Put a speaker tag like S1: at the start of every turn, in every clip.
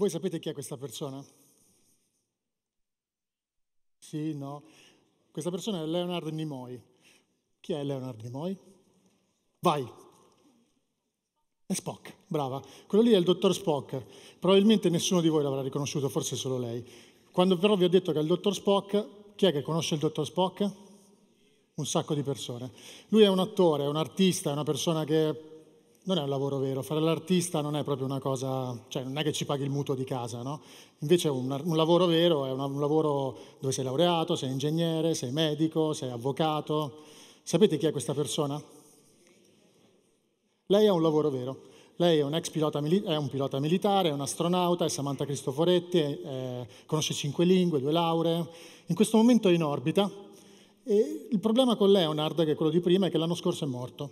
S1: Voi sapete chi è questa persona? Sì, no? Questa persona è Leonard Nimoy. Chi è Leonard Nimoy? Vai. È Spock, brava. Quello lì è il dottor Spock. Probabilmente nessuno di voi l'avrà riconosciuto, forse solo lei. Quando però vi ho detto che è il dottor Spock, chi è che conosce il dottor Spock? Un sacco di persone. Lui è un attore, è un artista, è una persona che non è un lavoro vero, fare l'artista non è proprio una cosa, cioè non è che ci paghi il mutuo di casa, no? Invece un, un lavoro vero è un, un, lavoro dove sei laureato, sei ingegnere, sei medico, sei avvocato. Sapete chi è questa persona? Lei ha un lavoro vero. Lei è un ex pilota, è un pilota militare, è un astronauta, è Samantha Cristoforetti, è, conosce cinque lingue, due lauree. In questo momento è in orbita e il problema con Leonard, che è quello di prima, è che l'anno scorso è morto.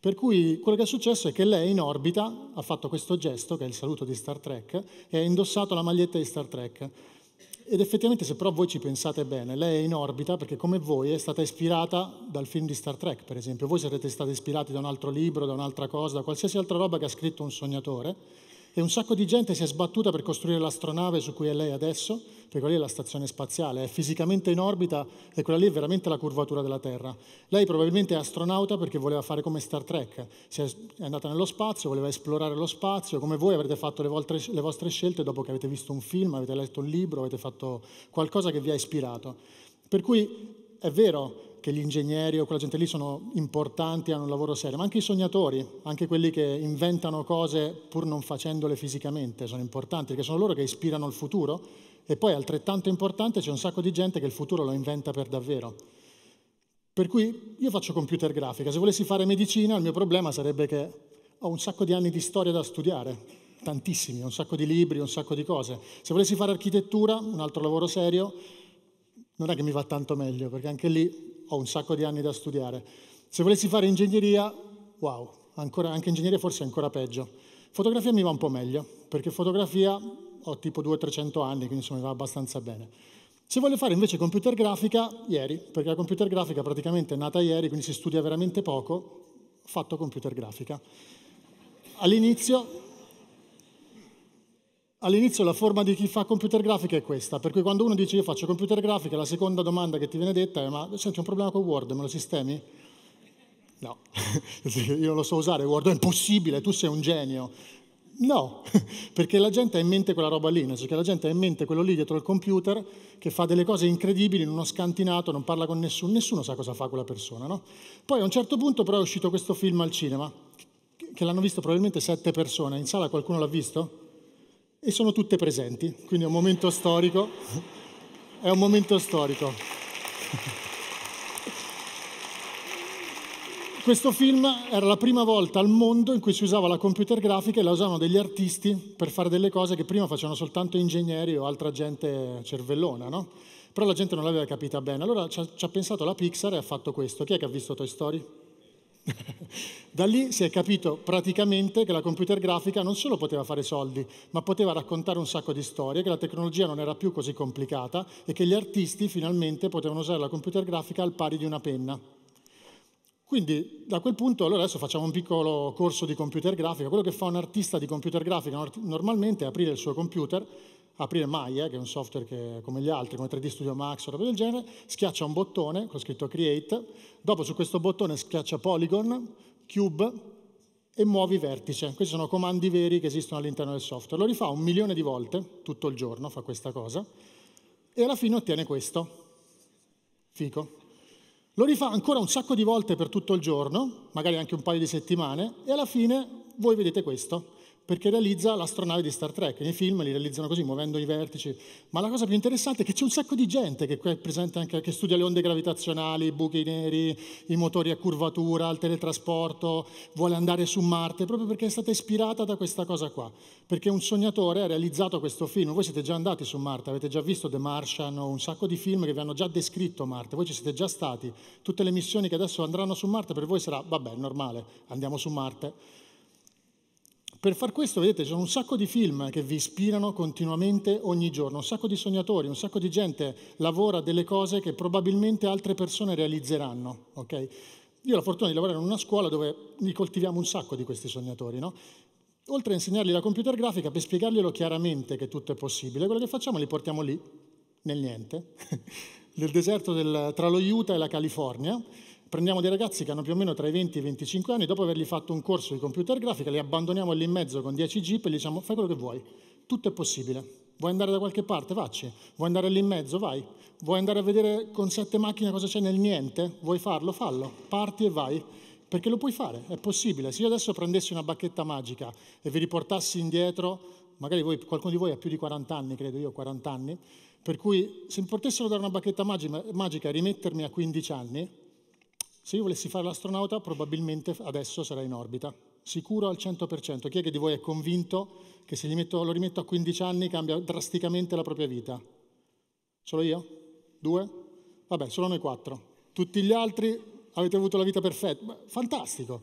S1: Per cui quello che è successo è che lei in orbita ha fatto questo gesto, che è il saluto di Star Trek, e ha indossato la maglietta di Star Trek. Ed effettivamente se però voi ci pensate bene, lei è in orbita perché come voi è stata ispirata dal film di Star Trek, per esempio. Voi sarete stati ispirati da un altro libro, da un'altra cosa, da qualsiasi altra roba che ha scritto un sognatore e un sacco di gente si è sbattuta per costruire l'astronave su cui è lei adesso, perché quella lì è la stazione spaziale, è fisicamente in orbita e quella lì è veramente la curvatura della Terra. Lei probabilmente è astronauta perché voleva fare come Star Trek, si è andata nello spazio, voleva esplorare lo spazio, come voi avrete fatto le, voltre, le vostre scelte dopo che avete visto un film, avete letto un libro, avete fatto qualcosa che vi ha ispirato. Per cui è vero che gli ingegneri o quella gente lì sono importanti, hanno un lavoro serio, ma anche i sognatori, anche quelli che inventano cose pur non facendole fisicamente, sono importanti, perché sono loro che ispirano il futuro e poi altrettanto importante c'è un sacco di gente che il futuro lo inventa per davvero. Per cui io faccio computer grafica, se volessi fare medicina il mio problema sarebbe che ho un sacco di anni di storia da studiare, tantissimi, un sacco di libri, un sacco di cose. Se volessi fare architettura, un altro lavoro serio, non è che mi va tanto meglio, perché anche lì ho un sacco di anni da studiare. Se volessi fare ingegneria, wow, ancora, anche ingegneria forse è ancora peggio. Fotografia mi va un po' meglio, perché fotografia ho tipo 200-300 anni, quindi insomma mi va abbastanza bene. Se voglio fare invece computer grafica, ieri, perché la computer grafica praticamente è nata ieri, quindi si studia veramente poco, ho fatto computer grafica. All'inizio All'inizio la forma di chi fa computer grafica è questa, per cui quando uno dice io faccio computer grafica, la seconda domanda che ti viene detta è ma senti un problema con Word, me lo sistemi? No, io lo so usare Word, è impossibile, tu sei un genio. No, perché la gente ha in mente quella roba lì, perché la gente ha in mente quello lì dietro il computer che fa delle cose incredibili in uno scantinato, non parla con nessuno, nessuno sa cosa fa quella persona. No? Poi a un certo punto però è uscito questo film al cinema, che l'hanno visto probabilmente sette persone, in sala qualcuno l'ha visto? e sono tutte presenti, quindi è un momento storico. È un momento storico. Questo film era la prima volta al mondo in cui si usava la computer grafica e la usavano degli artisti per fare delle cose che prima facevano soltanto ingegneri o altra gente cervellona, no? Però la gente non l'aveva capita bene. Allora ci ha, ci ha pensato la Pixar e ha fatto questo. Chi è che ha visto Toy Story? da lì si è capito praticamente che la computer grafica non solo poteva fare soldi, ma poteva raccontare un sacco di storie, che la tecnologia non era più così complicata e che gli artisti finalmente potevano usare la computer grafica al pari di una penna. Quindi da quel punto allora adesso facciamo un piccolo corso di computer grafica. Quello che fa un artista di computer grafica normalmente è aprire il suo computer, aprire Maya, che è un software che, come gli altri, come 3D Studio Max o roba del genere, schiaccia un bottone con scritto Create, dopo su questo bottone schiaccia Polygon, Cube e muovi vertice. Questi sono comandi veri che esistono all'interno del software. Lo rifà un milione di volte, tutto il giorno fa questa cosa, e alla fine ottiene questo. Fico. Lo rifà ancora un sacco di volte per tutto il giorno, magari anche un paio di settimane, e alla fine voi vedete questo perché realizza l'astronave di Star Trek. Nei film li realizzano così, muovendo i vertici. Ma la cosa più interessante è che c'è un sacco di gente che, è presente anche, che studia le onde gravitazionali, i buchi neri, i motori a curvatura, il teletrasporto, vuole andare su Marte, proprio perché è stata ispirata da questa cosa qua. Perché un sognatore ha realizzato questo film. Voi siete già andati su Marte, avete già visto The Martian un sacco di film che vi hanno già descritto Marte. Voi ci siete già stati. Tutte le missioni che adesso andranno su Marte per voi sarà, vabbè, normale, andiamo su Marte per far questo, vedete, c'è un sacco di film che vi ispirano continuamente ogni giorno, un sacco di sognatori, un sacco di gente lavora delle cose che probabilmente altre persone realizzeranno, okay? Io ho la fortuna di lavorare in una scuola dove li coltiviamo un sacco di questi sognatori, no? Oltre a insegnargli la computer grafica, per spiegarglielo chiaramente che tutto è possibile, quello che facciamo li portiamo lì, nel niente, nel deserto del, tra lo Utah e la California, prendiamo dei ragazzi che hanno più o meno tra i 20 e i 25 anni, dopo avergli fatto un corso di computer grafica, li abbandoniamo lì in mezzo con 10 jeep e gli diciamo fai quello che vuoi, tutto è possibile. Vuoi andare da qualche parte? Vacci. Vuoi andare lì in mezzo? Vai. Vuoi andare a vedere con sette macchine cosa c'è nel niente? Vuoi farlo? Fallo. Parti e vai. Perché lo puoi fare, è possibile. Se io adesso prendessi una bacchetta magica e vi riportassi indietro magari voi, qualcuno di voi ha più di 40 anni, credo io, 40 anni, per cui se mi potessero dare una bacchetta magica e rimettermi a 15 anni, se io volessi fare l'astronauta, probabilmente adesso sarei in orbita, sicuro al 100%. Chi è che di voi è convinto che se metto, lo rimetto a 15 anni cambia drasticamente la propria vita? Solo io? Due? Vabbè, solo noi quattro. Tutti gli altri avete avuto la vita perfetta. Fantastico.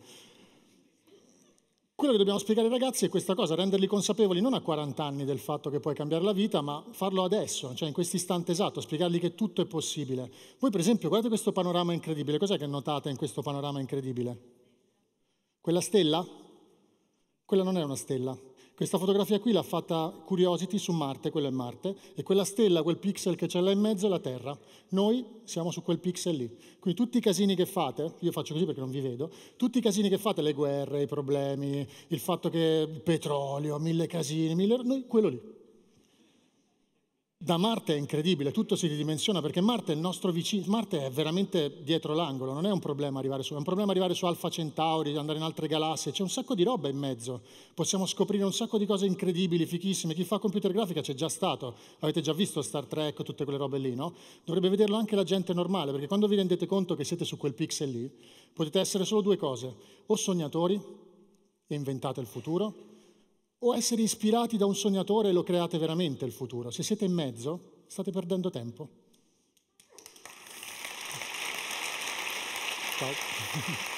S1: Quello che dobbiamo spiegare ai ragazzi è questa cosa, renderli consapevoli non a 40 anni del fatto che puoi cambiare la vita, ma farlo adesso, cioè in questo istante esatto, spiegargli che tutto è possibile. Voi per esempio guardate questo panorama incredibile, cos'è che notate in questo panorama incredibile? Quella stella? Quella non è una stella, questa fotografia qui l'ha fatta Curiosity su Marte, quello è Marte, e quella stella, quel pixel che c'è là in mezzo è la Terra. Noi siamo su quel pixel lì. Quindi tutti i casini che fate, io faccio così perché non vi vedo, tutti i casini che fate, le guerre, i problemi, il fatto che petrolio, mille casini, mille... noi quello lì da Marte è incredibile, tutto si ridimensiona perché Marte è il nostro vicino, Marte è veramente dietro l'angolo, non è un problema arrivare su, è un problema arrivare su Alfa Centauri, andare in altre galassie, c'è un sacco di roba in mezzo, possiamo scoprire un sacco di cose incredibili, fichissime, chi fa computer grafica c'è già stato, avete già visto Star Trek, tutte quelle robe lì, no? Dovrebbe vederlo anche la gente normale, perché quando vi rendete conto che siete su quel pixel lì, potete essere solo due cose, o sognatori e inventate il futuro, o essere ispirati da un sognatore e lo create veramente il futuro. Se siete in mezzo, state perdendo tempo. Ciao.